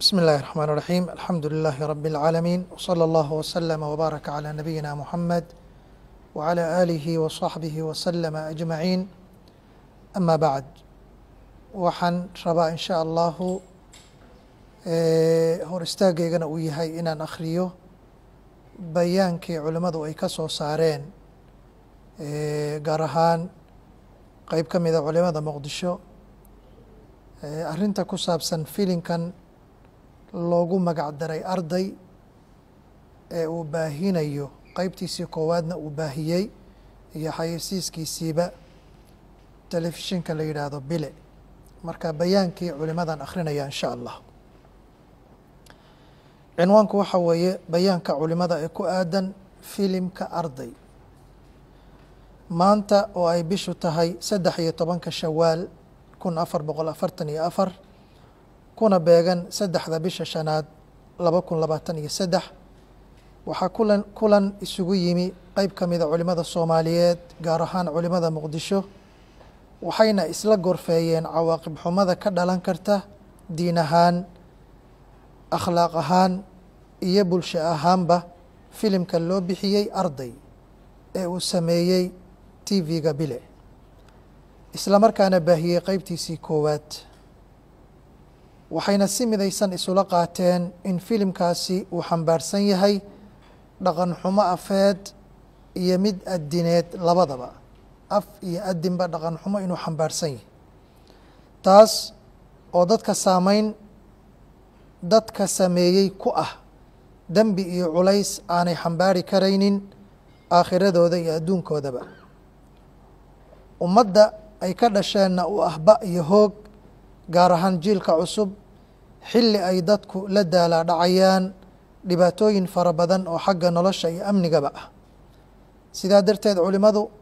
بسم الله الرحمن الرحيم الحمد لله رب العالمين وصلى الله وسلم وبارك على نبينا محمد وعلى آله وصحبه وسلم أجمعين ama بعد waxaan rabaa in sha allahu eh, hor istaagaygana uu yahay inaan akhriyo bayaankii culimmadu ay ka soo saareen eh, gaar ahaan qeyb ka mida ah culimada muqdisho eh, arrinta ku saabsan filinkan loogu magacdaray arday ee uu baahinayo qeybtiisii koowaadna uu baahiyey iyo xayasiiskiisiiba telefishinka la yidhaahdo bile marka bayaankii culimadan akhrinaya insha allah cinwaanku waxaa weeye bayaanka culimada ee ku aadan filimka arday maanta oo ay bishu tahay saddex iyo tobanka shawaal kun afar boqol afartan iyo afar kuna beegan saddexda bisha shanaad laba kun labaatan iyo saddex waxaa kulan kulan isugu yimi qeyb ka mida culimmada soomaaliyeed gaar ahaan culimmada muqdisho waxayna isla gorfeeyeen cawaaqib xumada ka dhalan karta diin ahaan akhlaaq ahaan iyo bulsho ahaanba filimka loo bixiyey arday ee uu sameeyey t v-ga bile isla markaana baahiyey qeybtiisii koowaad waxayna si midaysan isula qaateen in filimkaasi uu xambaarsan yahay dhaqan xumo afeed iyo mid adineed labadaba af iyo adinba xumo inuu xambaarsan yahay taas oo dadka saamayn dadka sameeyey ku ah dembi iyo culays aanay xambaari karaynin aakhiradooda iyo adduunkoodaba ummadda ay ka dhasheenna u ah ba iyo hoog gaar ahaan jiilka cusub xilli ay dadku la daalaadhacayaan dhibaatooyin fara badan oo xagga nolosha iyo amnigaba ah sidaa darteed culimmadu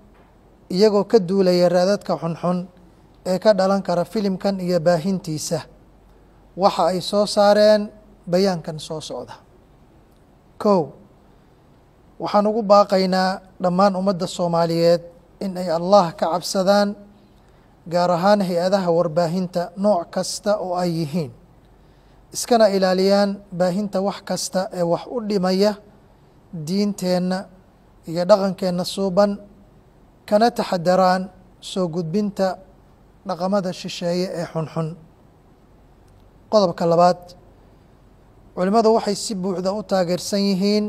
iyagoo ka duulaya raadadka xunxun ee ka dhalan kara filimkan iyo baahintiisa waxa ay soo saareen bayaankan soo socda kow waxaan ugu baaqaynaa dhammaan ummadda soomaaliyeed in ay allaah ka cabsadaan gaar ahaan hay-adaha warbaahinta nooc kasta oo ay yihiin iskana ilaaliyaan baahinta wax kasta ee wax u dhimaya diinteenna iyo dhaqankeenna suuban kana taxadaraan soo gudbinta dhaqamada shisheeye ee xunxun qodobka labaad culimmadu waxay si buuxda u taageersan yihiin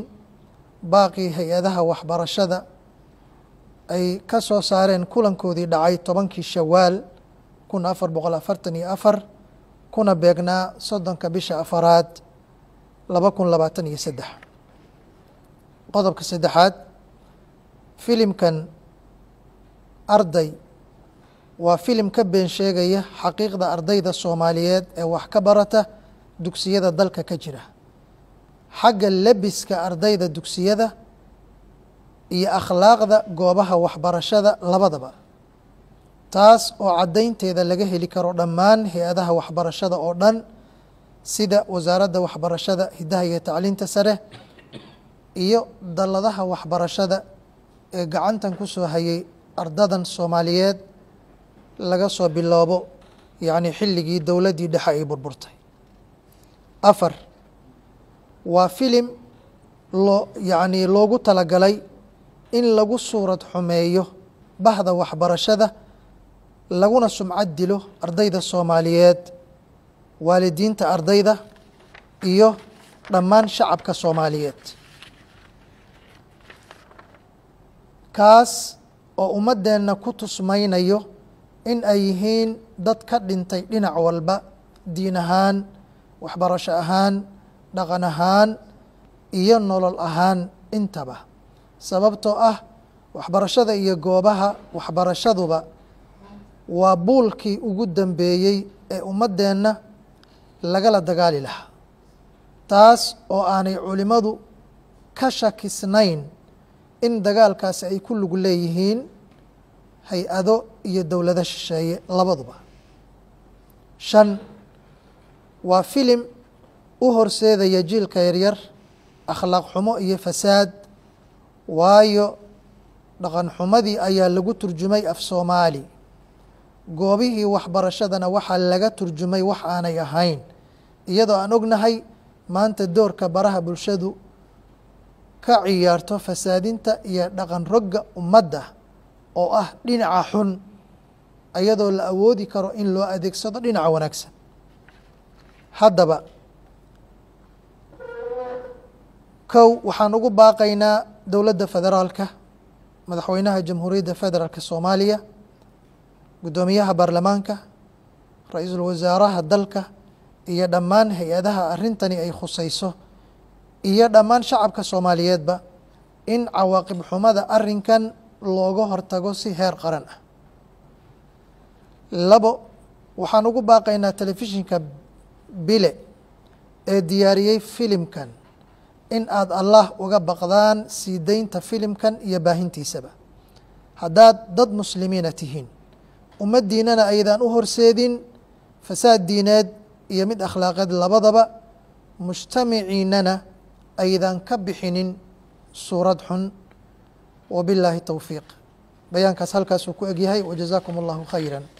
baaqii hay-adaha waxbarashada ay ka soo saareen kulankoodii dhacay tobankii shawaal kun afar boqol afartan iyo afar kuna beegnaa soddonka bisha afaraad laba kun labaatan iyo saddex qodobka saddexaad filimkan arday waa filim ka been sheegaya xaqiiqda ardayda soomaaliyeed ee wax ka barata dugsiyada dalka ka jira xagga lebiska ardayda dugsiyada iyo akhlaaqda goobaha waxbarashada labadaba taas oo caddaynteeda laga heli karo dhammaan hay-adaha waxbarashada oo dhan sida wasaaradda waxbarashada hiddaha iyo tacliinta sare iyo dalladaha waxbarashada ee gacantan ku soo hayay ardadan soomaaliyeed laga soo bilowbo yacnii xilligii dowladdii dhexe ay burburtay afar waa filim loo yacnii loogu talagalay in lagu suurad xumeeyo bahda waxbarashada laguna sumcad dilo ardayda soomaaliyeed waalidiinta ardayda iyo dhammaan shacabka soomaaliyeed kaas oo ummaddeenna ku tusmaynayo in ay yihiin dad ka dhintay dhinac walba diin ahaan waxbarasho ahaan dhaqan ahaan iyo nolol ahaan intaba sababtoo ah waxbarashada iyo goobaha waxbarashaduba waa buulkii ugu dambeeyey ee ummaddeenna lagala dagaali lahaa taas oo aanay culimmadu ka shakisnayn in dagaalkaasi ay ku lug leeyihiin hay-ado iyo dowlado shisheeye labaduba shan waa filim u horseedaya jiilka yaryar akhlaaq xumo iyo fasaad waayo dhaqan xumadii ayaa lagu turjumay af soomaali goobihii waxbarashadana waxaa laga turjumay wax aanay ahayn iyadoo aan ognahay maanta doorka baraha bulshadu ka ciyaarto fasaadinta iyo dhaqan rogga ummadda oo ah dhinaca xun iyadoo la awoodi karo in loo adeegsado dhinaca wanaagsan haddaba kow waxaan ugu baaqaynaa dowladda federaalka madaxweynaha jamhuuriyadda federaalka soomaaliya guddoomiyaha baarlamaanka ra-iisul wasaaraha dalka iyo dhammaan hay-adaha arrintani ay khusayso iyo dhammaan shacabka soomaaliyeedba in cawaaqib xumada arrinkan looga hortago si heer qaran ah labo waxaan ugu baaqaynaa telefishinka bile ee diyaariyey filimkan in aad allah uga baqdaan sii daynta filimkan iyo baahintiisaba haddaad dad muslimiina tihiin ummaddiinana aydan u horseedin fasaad diineed iyo mid akhlaaqeed labadaba mujtamiciinnana aydaan ka bixinin suurad xun wabilaahi towfiiq bayaankaas halkaasuu ku eg yahay wajazaakum allahu khayra